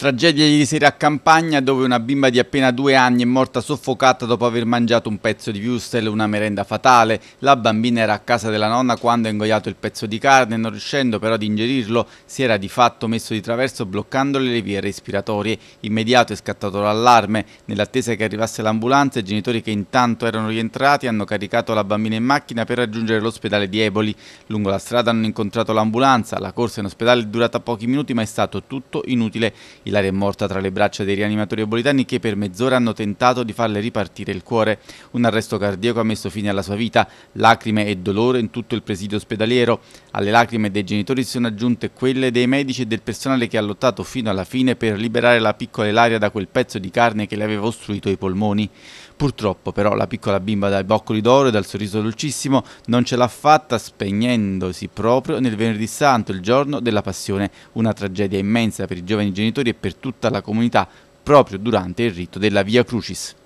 Tragedia ieri sera a Campagna dove una bimba di appena due anni è morta soffocata dopo aver mangiato un pezzo di wurstel, una merenda fatale. La bambina era a casa della nonna quando ha ingoiato il pezzo di carne, non riuscendo però ad ingerirlo si era di fatto messo di traverso bloccandole le vie respiratorie. Immediato è scattato l'allarme. Nell'attesa che arrivasse l'ambulanza i genitori che intanto erano rientrati hanno caricato la bambina in macchina per raggiungere l'ospedale di Eboli. Lungo la strada hanno incontrato l'ambulanza, la corsa in ospedale è durata pochi minuti ma è stato tutto inutile. Ilaria è morta tra le braccia dei rianimatori bolitani che per mezz'ora hanno tentato di farle ripartire il cuore. Un arresto cardiaco ha messo fine alla sua vita, lacrime e dolore in tutto il presidio ospedaliero. Alle lacrime dei genitori si sono aggiunte quelle dei medici e del personale che ha lottato fino alla fine per liberare la piccola Ilaria da quel pezzo di carne che le aveva ostruito i polmoni. Purtroppo però la piccola bimba dai boccoli d'oro e dal sorriso dolcissimo non ce l'ha fatta spegnendosi proprio nel venerdì santo, il giorno della passione, una tragedia immensa per i giovani genitori e per tutta la comunità proprio durante il rito della Via Crucis.